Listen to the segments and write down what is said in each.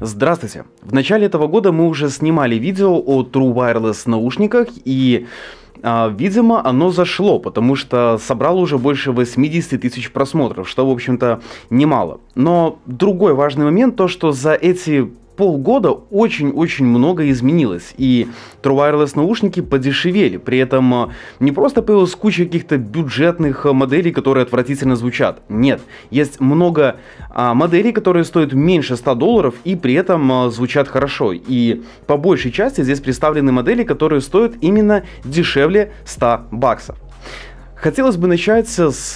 Здравствуйте! В начале этого года мы уже снимали видео о True Wireless наушниках и... А, видимо, оно зашло, потому что собрало уже больше 80 тысяч просмотров, что, в общем-то, немало. Но другой важный момент, то что за эти полгода очень-очень много изменилось, и True Wireless наушники подешевели, при этом э, не просто появилась куча каких-то бюджетных э, моделей, которые отвратительно звучат, нет, есть много а, моделей, которые стоят меньше 100 долларов и при этом а, звучат хорошо, и по большей части здесь представлены модели, которые стоят именно дешевле 100 баксов. Хотелось бы начать с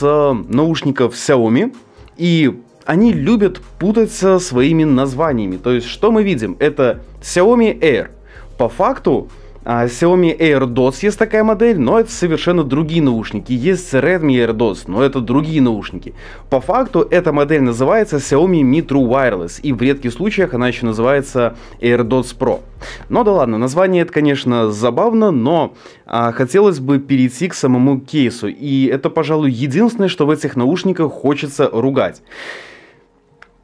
наушников Xiaomi, и они любят путаться своими названиями. То есть, что мы видим? Это Xiaomi Air. По факту, а, Xiaomi AirDots есть такая модель, но это совершенно другие наушники. Есть Redmi AirDots, но это другие наушники. По факту эта модель называется Xiaomi Mi True Wireless, и в редких случаях она еще называется AirDots Pro. Ну да ладно, название это, конечно, забавно, но а, хотелось бы перейти к самому кейсу, и это, пожалуй, единственное, что в этих наушниках хочется ругать.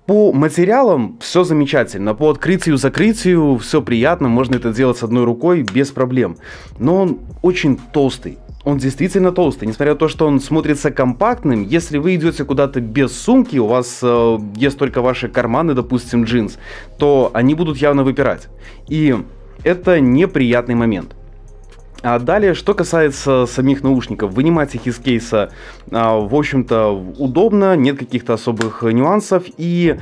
По материалам все замечательно, по открытию, закрытию все приятно, можно это делать с одной рукой без проблем. Но он очень толстый, он действительно толстый, несмотря на то, что он смотрится компактным, если вы идете куда-то без сумки, у вас э, есть только ваши карманы, допустим, джинс, то они будут явно выпирать. И это неприятный момент. А далее, что касается самих наушников, вынимать их из кейса, а, в общем-то, удобно, нет каких-то особых нюансов, и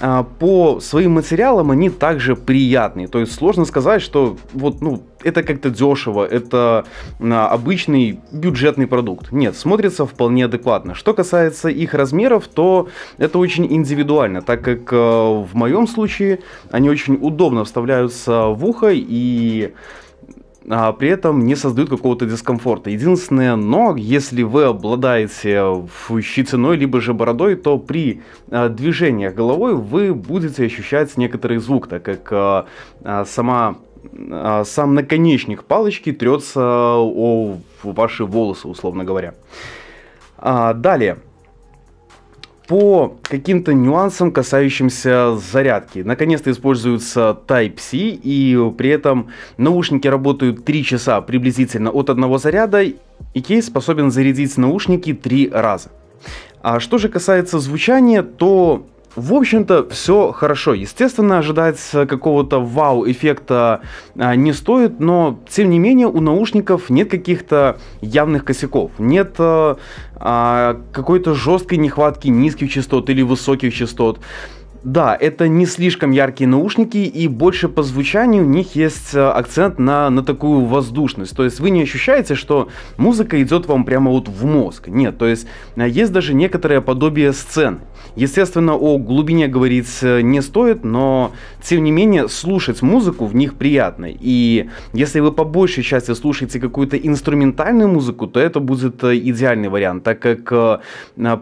а, по своим материалам они также приятные. То есть сложно сказать, что вот, ну, это как-то дешево, это а, обычный бюджетный продукт. Нет, смотрится вполне адекватно. Что касается их размеров, то это очень индивидуально, так как в моем случае они очень удобно вставляются в ухо и а, при этом не создают какого-то дискомфорта. Единственное, но если вы обладаете щетиной либо же бородой, то при а, движениях головой вы будете ощущать некоторый звук, так как а, а, сама а, сам наконечник палочки трется о ваши волосы, условно говоря. А, далее по каким-то нюансам, касающимся зарядки. Наконец-то используется Type-C, и при этом наушники работают 3 часа приблизительно от одного заряда, и кейс способен зарядить наушники 3 раза. А что же касается звучания, то в общем-то, все хорошо. Естественно, ожидать какого-то вау-эффекта а, не стоит, но, тем не менее, у наушников нет каких-то явных косяков. Нет а, а, какой-то жесткой нехватки низких частот или высоких частот. Да, это не слишком яркие наушники, и больше по звучанию у них есть э, акцент на, на такую воздушность. То есть вы не ощущаете, что музыка идет вам прямо вот в мозг. Нет, то есть э, есть даже некоторое подобие сцены. Естественно, о глубине говорить э, не стоит, но тем не менее слушать музыку в них приятно. И если вы по большей части слушаете какую-то инструментальную музыку, то это будет идеальный вариант, так как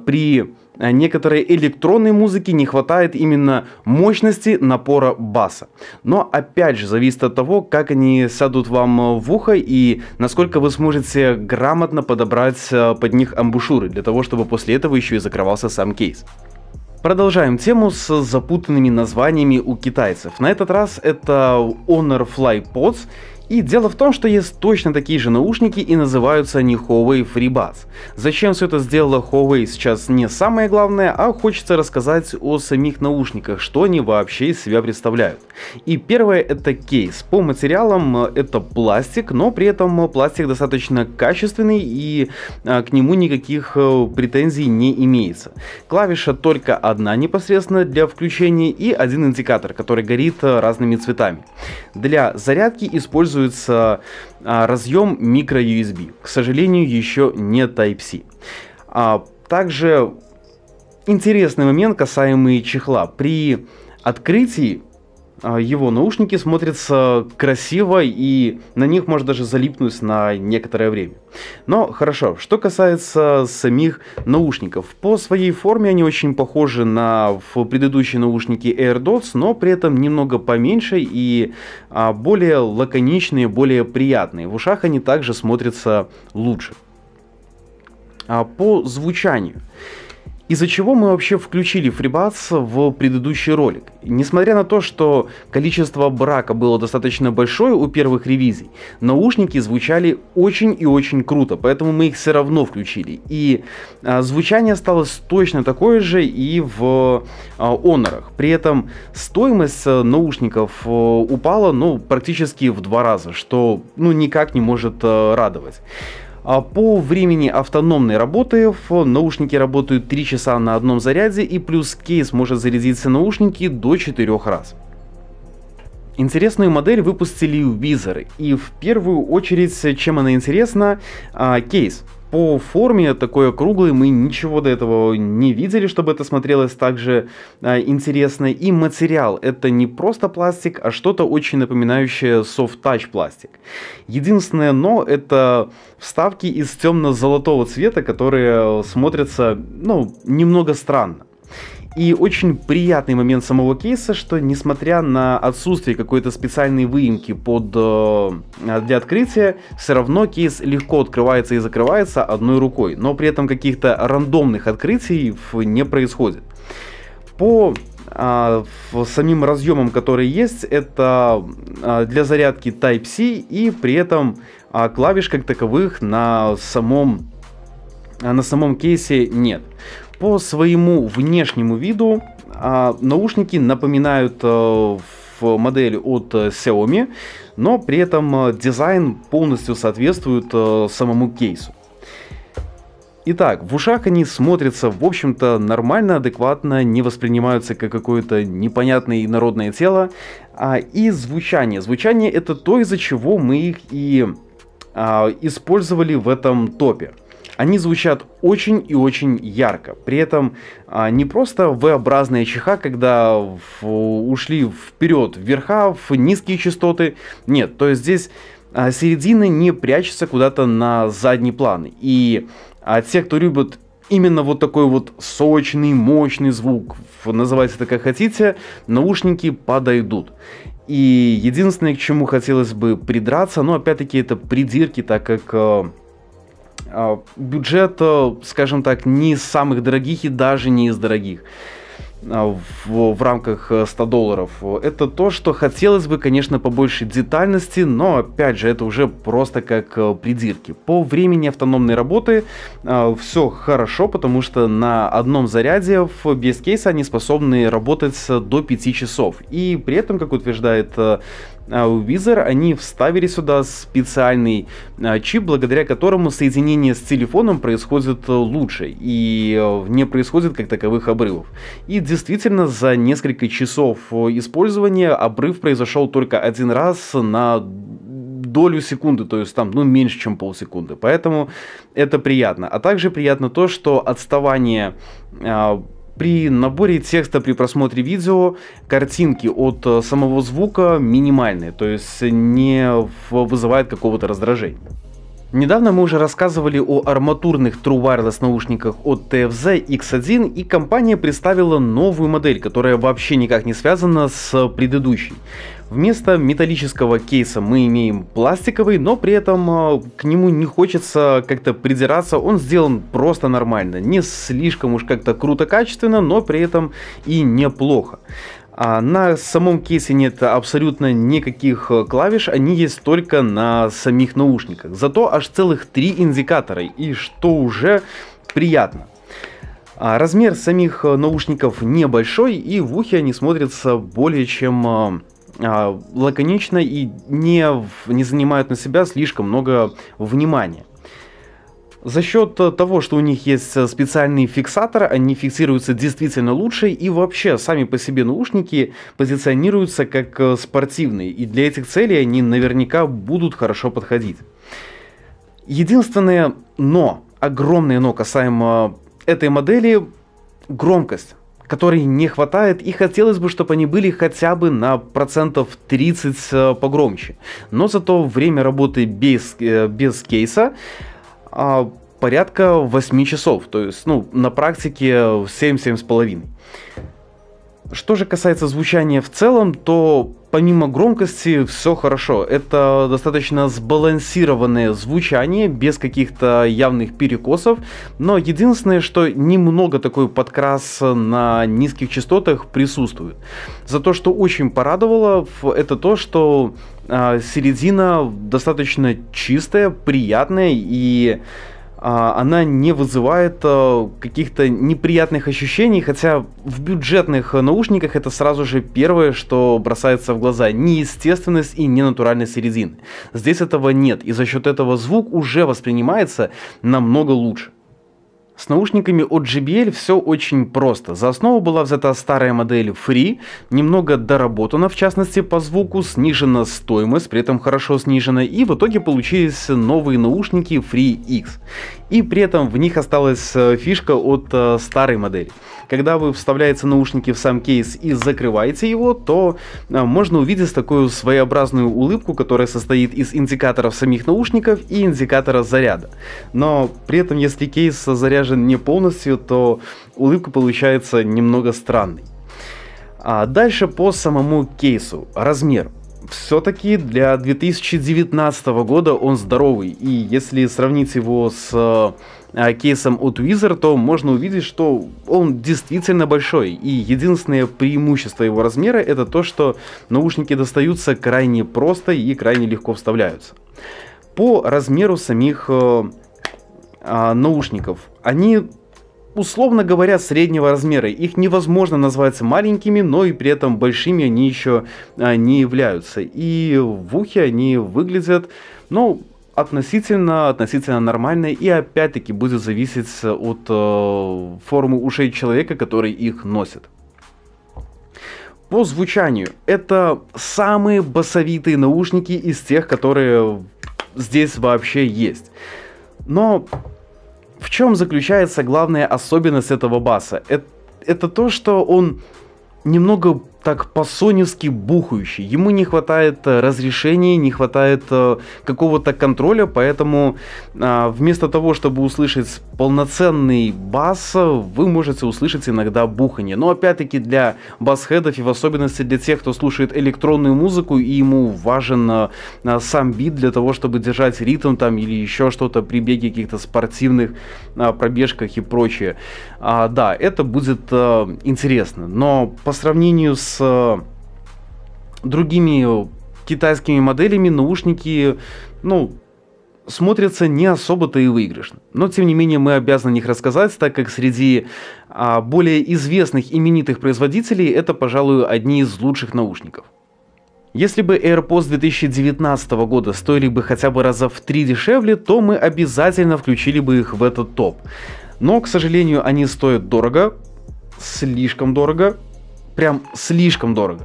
при Э, некоторой электронной музыки не хватает именно мощности напора баса. Но опять же, зависит от того, как они сядут вам э, в ухо и насколько вы сможете грамотно подобрать э, под них амбушюры, для того, чтобы после этого еще и закрывался сам кейс. Продолжаем тему с запутанными названиями у китайцев. На этот раз это Honor Fly Pods и дело в том, что есть точно такие же наушники и называются они Huawei FreeBuds. Зачем все это сделала Huawei сейчас не самое главное, а хочется рассказать о самих наушниках, что они вообще из себя представляют. И первое это кейс. По материалам э, это пластик, но при этом пластик достаточно качественный и э, к нему никаких э, претензий не имеется. Клавиша только одна непосредственно для включения и один индикатор, который горит разными цветами. Для зарядки используется используется а, разъем microUSB. К сожалению, еще не Type-C. А, также интересный момент, касаемый чехла. При открытии а, его наушники смотрятся красиво и на них можно даже залипнуть на некоторое время. Но хорошо, что касается самих наушников. По своей форме они очень похожи на предыдущие наушники AirDots, но при этом немного поменьше и а, более лаконичные, более приятные. В ушах они также смотрятся лучше. А, по звучанию. Из-за чего мы вообще включили FreeBuds в предыдущий ролик? Несмотря на то, что количество брака было достаточно большое у первых ревизий, наушники звучали очень и очень круто, поэтому мы их все равно включили. И а, звучание осталось точно такое же и в а, Honor. При этом стоимость э, наушников а, упала ну, практически в два раза, что ну, никак не может а, радовать. А по времени автономной работы наушники работают 3 часа на одном заряде и плюс кейс может зарядиться наушники до 4 раз. Интересную модель выпустили Wizard, и в первую очередь, чем она интересна, а, кейс по форме такой округлый, мы ничего до этого не видели, чтобы это смотрелось так же э, интересно. И материал это не просто пластик, а что-то очень напоминающее soft-touch пластик. Единственное но это вставки из темно-золотого цвета, которые э, смотрятся ну, немного странно. И очень приятный момент самого кейса, что несмотря на отсутствие какой-то специальной выемки под, э, а, для открытия, все равно кейс легко открывается и закрывается одной рукой, но при этом каких-то рандомных открытий не происходит. По а, самим разъемам, которые есть, это а, для зарядки Type-C и при этом а, клавиш как таковых на самом на самом кейсе нет. По своему внешнему виду а, наушники напоминают э, модель от э, Xiaomi, но при этом э, дизайн полностью соответствует самому кейсу. Итак, в ушах они смотрятся, в общем-то, нормально, адекватно, не воспринимаются как какое-то непонятное инородное тело. А, и звучание. Звучание это то, из-за чего мы их и а, использовали в этом топе. Они звучат очень и очень ярко. При этом а, не просто V-образная чиха, когда в, ушли вперед вверха, в низкие частоты. Нет, то есть здесь а, середина не прячется куда-то на задний план. И те, кто любит именно вот такой вот сочный, мощный звук, называйте это как хотите, наушники подойдут. И единственное, к чему хотелось бы придраться, но опять-таки это придирки, так как а, а, бюджет, э, скажем так, не из самых дорогих и даже не из дорогих а, в, в рамках 100 э, долларов. Это то, что хотелось бы, конечно, побольше детальности, но, опять же, это уже просто как э, придирки. По времени автономной работы все хорошо, потому что на одном заряде в без кейса они способны работать до 5 часов. И при этом, как утверждает у а, Wizard они вставили сюда специальный а, чип, благодаря которому соединение с телефоном происходит э, лучше и э, не происходит как таковых обрывов. И действительно за несколько часов э, использования обрыв произошел только один раз на долю секунды, то есть там, ну, меньше, чем полсекунды. Поэтому это приятно. А также приятно то, что отставание а, при наборе текста при просмотре видео картинки от э, самого звука минимальные, то есть не вызывает какого-то раздражения. Недавно мы уже рассказывали о арматурных True Wireless наушниках от TFZ X1 и компания представила новую модель, которая вообще никак не связана с предыдущей. Вместо металлического кейса мы имеем пластиковый, но при этом а, к нему не хочется как-то придираться, он сделан просто нормально, не слишком уж как-то круто качественно, но при этом и неплохо. А, на самом кейсе нет абсолютно никаких э, клавиш, они есть только на самих наушниках. Зато аж целых три индикатора, и что уже приятно. А, размер самих э, наушников небольшой, и в ухе они смотрятся более чем э, а, лаконично и не, не занимают на себя слишком много внимания. За счет э, того, что у них есть э, специальные фиксаторы, они фиксируются действительно лучше и вообще сами по себе наушники позиционируются как э, спортивные, и для этих целей они наверняка будут хорошо подходить. Единственное но, огромное но касаемо этой модели, громкость которой не хватает, и хотелось бы, чтобы они были хотя бы на процентов 30 погромче. Но зато время работы без, без кейса а, порядка 8 часов, то есть, ну, на практике 7-7,5. Что же касается звучания в целом, то помимо громкости все хорошо. Это достаточно сбалансированное звучание, без каких-то явных перекосов. Но единственное, что немного такой подкрас на низких частотах присутствует. За то, что очень порадовало, это то, что а, середина достаточно чистая, приятная и а, она не вызывает э, каких-то неприятных ощущений, хотя в бюджетных э, наушниках это сразу же первое, что бросается в глаза. Неестественность и ненатуральность резины. Здесь этого нет, и за счет этого звук уже воспринимается намного лучше. С наушниками от JBL все очень просто. За основу была взята старая модель Free, немного доработана, в частности по звуку, снижена стоимость, при этом хорошо снижена, и в итоге получились новые наушники Free X. И при этом в них осталась э, фишка от э, старой модели. Когда вы вставляете наушники в сам кейс и закрываете его, то э, можно увидеть такую своеобразную улыбку, которая состоит из индикаторов самих наушников и индикатора заряда. Но при этом, если кейс заряжен даже не полностью, то улыбка получается немного странной. А дальше по самому кейсу. Размер. Все-таки для 2019 года он здоровый, и если сравнить его с а, кейсом от Wizard, то можно увидеть, что он действительно большой. И единственное преимущество его размера это то, что наушники достаются крайне просто и крайне легко вставляются. По размеру самих э, а, наушников, они условно говоря, среднего размера. Их невозможно назвать маленькими, но и при этом большими они еще а, не являются. И в ухе они выглядят, ну, относительно, относительно нормально. И опять-таки будет зависеть э, от э, формы ушей человека, который их носит. По звучанию, это самые басовитые наушники из тех, которые здесь вообще есть. Но в чем заключается главная особенность этого баса? Это, это то, что он немного так по-соневски бухающий. Ему не хватает э, разрешений, не хватает э, какого-то контроля, поэтому а, вместо того, чтобы услышать полноценный бас, вы можете услышать иногда бухание. Но опять-таки для басхедов и в особенности для тех, кто слушает электронную музыку и ему важен э, сам бит для того, чтобы держать ритм там или еще что-то при беге каких-то спортивных пробежках и прочее. А, да, это будет интересно, но по сравнению с с э, другими китайскими моделями наушники, ну, смотрятся не особо-то и выигрышно. Но, тем не менее, мы обязаны о них рассказать, так как среди а, более известных именитых производителей это, пожалуй, одни из лучших наушников. Если бы AirPods 2019 года стоили бы хотя бы раза в три дешевле, то мы обязательно включили бы их в этот топ. Но, к сожалению, они стоят дорого, слишком дорого, прям слишком дорого.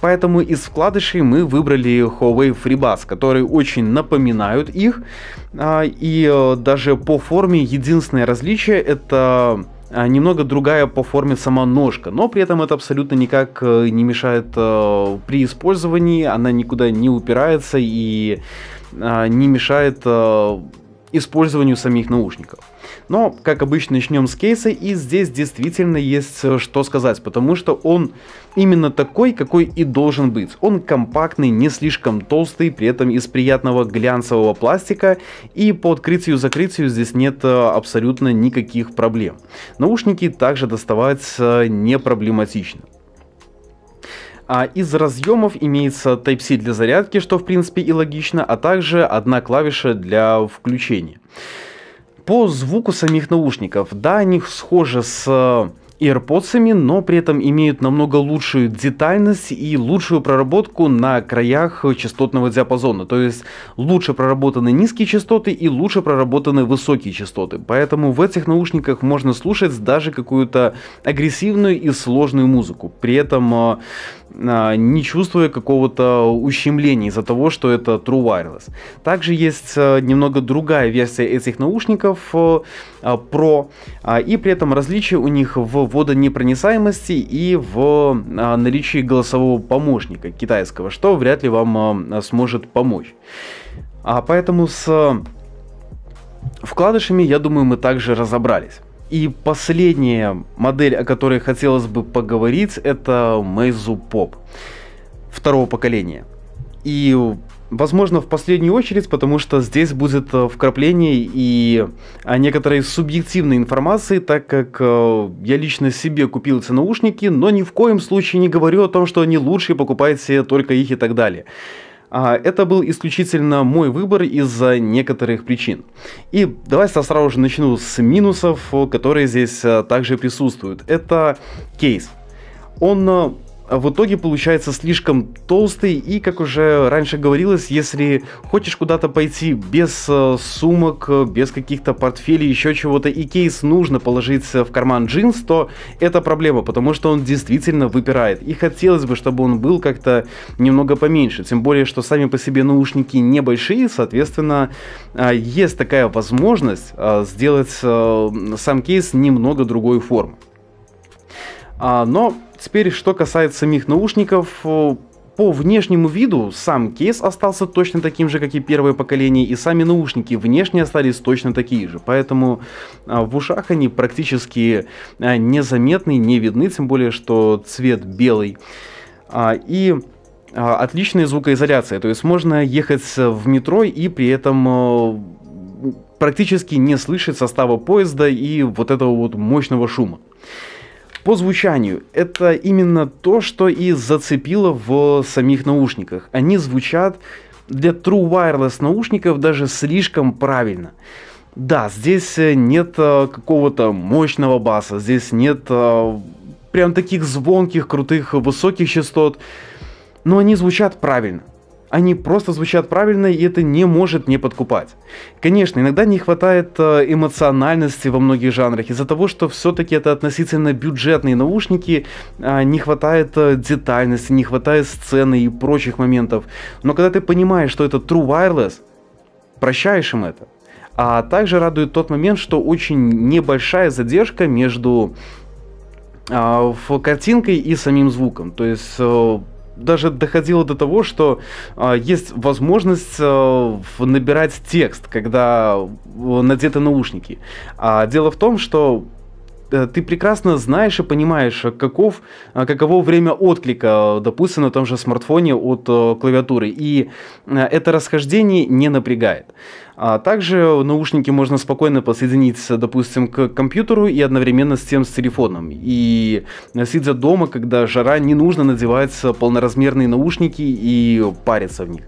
Поэтому из вкладышей мы выбрали Huawei FreeBuds, которые очень напоминают их. А, и э, даже по форме единственное различие это а, немного другая по форме сама ножка, но при этом это абсолютно никак э, не мешает э, при использовании, она никуда не упирается и а, не мешает использованию самих наушников. Но, как обычно, начнем с кейса, и здесь действительно есть э, что сказать, потому что он именно такой, какой и должен быть. Он компактный, не слишком толстый, при этом из приятного глянцевого пластика, и по открытию-закрытию здесь нет э, абсолютно никаких проблем. Наушники также доставать э, не проблематично. А из разъемов имеется Type-C для зарядки, что в принципе и логично, а также одна клавиша для включения. По звуку самих наушников, да, они схожи с э, AirPods, но при этом имеют намного лучшую детальность и лучшую проработку на краях частотного диапазона. То есть лучше проработаны низкие частоты и лучше проработаны высокие частоты. Поэтому в этих наушниках можно слушать даже какую-то агрессивную и сложную музыку. При этом э, а, не чувствуя какого-то ущемления из-за того, что это True Wireless. Также есть а, немного другая версия этих наушников э, а, Pro, и при этом различие у них в водонепроницаемости и в наличии голосового помощника китайского, что вряд ли вам сможет помочь. А поэтому с вкладышами, я думаю, мы также разобрались. И последняя модель, о которой хотелось бы поговорить, это Meizu Pop второго поколения. И, возможно, в последнюю очередь, потому что здесь будет э, вкрапление и о а, некоторой субъективной информации, так как э, я лично себе купил эти наушники, но ни в коем случае не говорю о том, что они лучшие, покупайте только их и так далее. А, это был исключительно мой выбор из-за некоторых причин. И давайте сразу же начну с минусов, э, которые здесь э, также присутствуют. Это кейс. Он э, а в итоге получается слишком толстый и, как уже раньше говорилось, если хочешь куда-то пойти без э, сумок, э, без каких-то портфелей, еще чего-то, и кейс нужно положить в карман джинс, то это проблема, потому что он действительно выпирает. И хотелось бы, чтобы он был как-то немного поменьше, тем более, что сами по себе наушники небольшие, соответственно, а, есть такая возможность а, сделать э, сам кейс немного другой формы. Но Теперь, что касается самих наушников, э, по внешнему виду сам кейс остался точно таким же, как и первое поколение, и сами наушники внешне остались точно такие же. Поэтому а, в ушах они практически а, незаметны, не видны, тем более, что цвет белый. А, и отличная звукоизоляция, то есть можно ехать в метро и при этом э, практически не слышать состава поезда и вот этого вот мощного шума. По звучанию, это именно то, что и зацепило в самих наушниках. Они звучат для True Wireless наушников даже слишком правильно. Да, здесь э, нет э, какого-то мощного баса, здесь нет э, прям таких звонких, крутых, высоких частот, но они звучат правильно они просто звучат правильно, и это не может не подкупать. Конечно, иногда не хватает э, эмоциональности во многих жанрах, из-за того, что все-таки это относительно бюджетные наушники, э, не хватает э, детальности, не хватает сцены и прочих моментов. Но когда ты понимаешь, что это True Wireless, прощаешь им это. А также радует тот момент, что очень небольшая задержка между в картинкой и самим звуком. То есть даже доходило до того, что э, есть возможность э, набирать текст, когда э, надеты наушники. А дело в том, что Э, ты прекрасно знаешь и понимаешь, каков, э, каково время отклика, э, допустим, на том же смартфоне от клавиатуры. И это расхождение не напрягает. А также наушники можно спокойно подсоединить, допустим, к компьютеру и одновременно с тем с телефоном. И сидя дома, когда жара, не нужно надевать полноразмерные наушники и париться в них.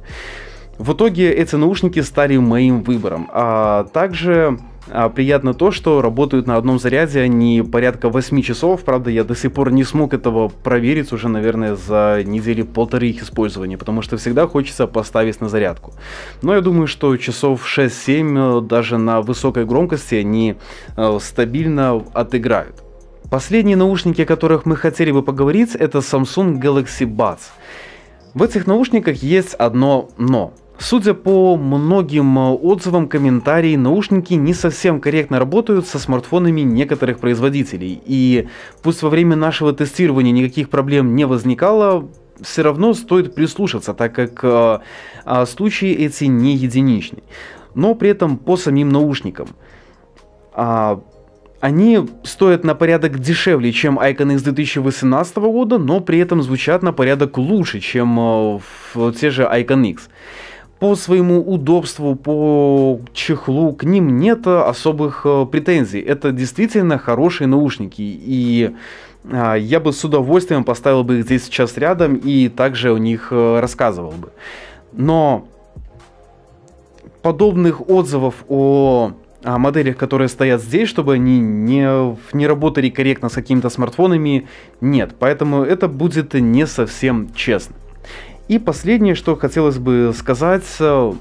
В итоге эти наушники стали моим выбором. А также а, Приятно то, что работают на одном заряде они порядка 8 часов. Правда, я до сих пор не смог этого проверить уже, наверное, за недели полторы их использования, потому что всегда хочется поставить на зарядку. Но я думаю, что часов 6-7 э, даже на высокой громкости они э, стабильно отыграют. Последние наушники, о которых мы хотели бы поговорить, это Samsung Galaxy Buds. В этих наушниках есть одно «но». Судя по многим э, отзывам, комментарии, наушники не совсем корректно работают со смартфонами некоторых производителей. И пусть во время нашего тестирования никаких проблем не возникало, все равно стоит прислушаться, так как э, а, случаи эти не единичны. Но при этом по самим наушникам. Э, они стоят на порядок дешевле, чем Icon X 2018 года, но при этом звучат на порядок лучше, чем э, в, те же Icon X по своему удобству, по чехлу, к ним нет особых э, претензий. Это действительно хорошие наушники. И а, я бы с удовольствием поставил бы их здесь сейчас рядом и также о них э, рассказывал бы. Но подобных отзывов о о моделях, которые стоят здесь, чтобы они не, не работали корректно с какими-то смартфонами, нет. Поэтому это будет не совсем честно. И последнее, что хотелось бы сказать, э,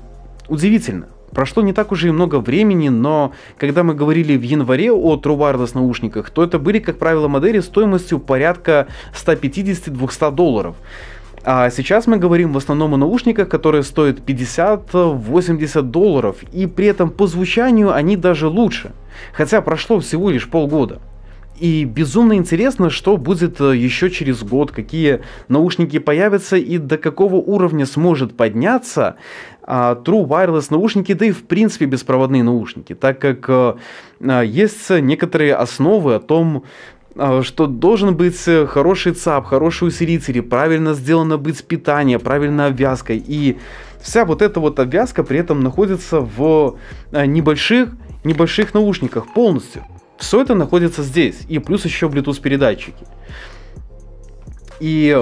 удивительно. Прошло не так уже и много времени, но когда мы говорили в январе о True Wireless наушниках, то это были, как правило, модели стоимостью порядка 150-200 долларов. А сейчас мы говорим в основном о наушниках, которые стоят 50-80 долларов, и при этом по звучанию они даже лучше. Хотя прошло всего лишь полгода. И безумно интересно, что будет э, еще через год, какие наушники появятся и до какого уровня сможет подняться а, True Wireless наушники, да и в принципе беспроводные наушники, так как э, э, есть некоторые основы о том, что должен быть хороший ЦАП, хороший усилитель, правильно сделано быть питание, правильная обвязка. И вся вот эта вот обвязка при этом находится в небольших, небольших наушниках полностью. Все это находится здесь, и плюс еще Bluetooth передатчики. И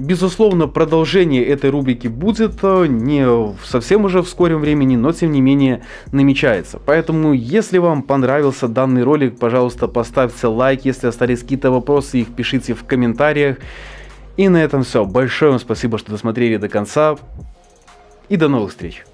Безусловно, продолжение этой рубрики будет э, не совсем уже в скором времени, но тем не менее намечается. Поэтому, если вам понравился данный ролик, пожалуйста, поставьте лайк. Если остались какие-то вопросы, их пишите в комментариях. И на этом все. Большое вам спасибо, что досмотрели до конца. И до новых встреч.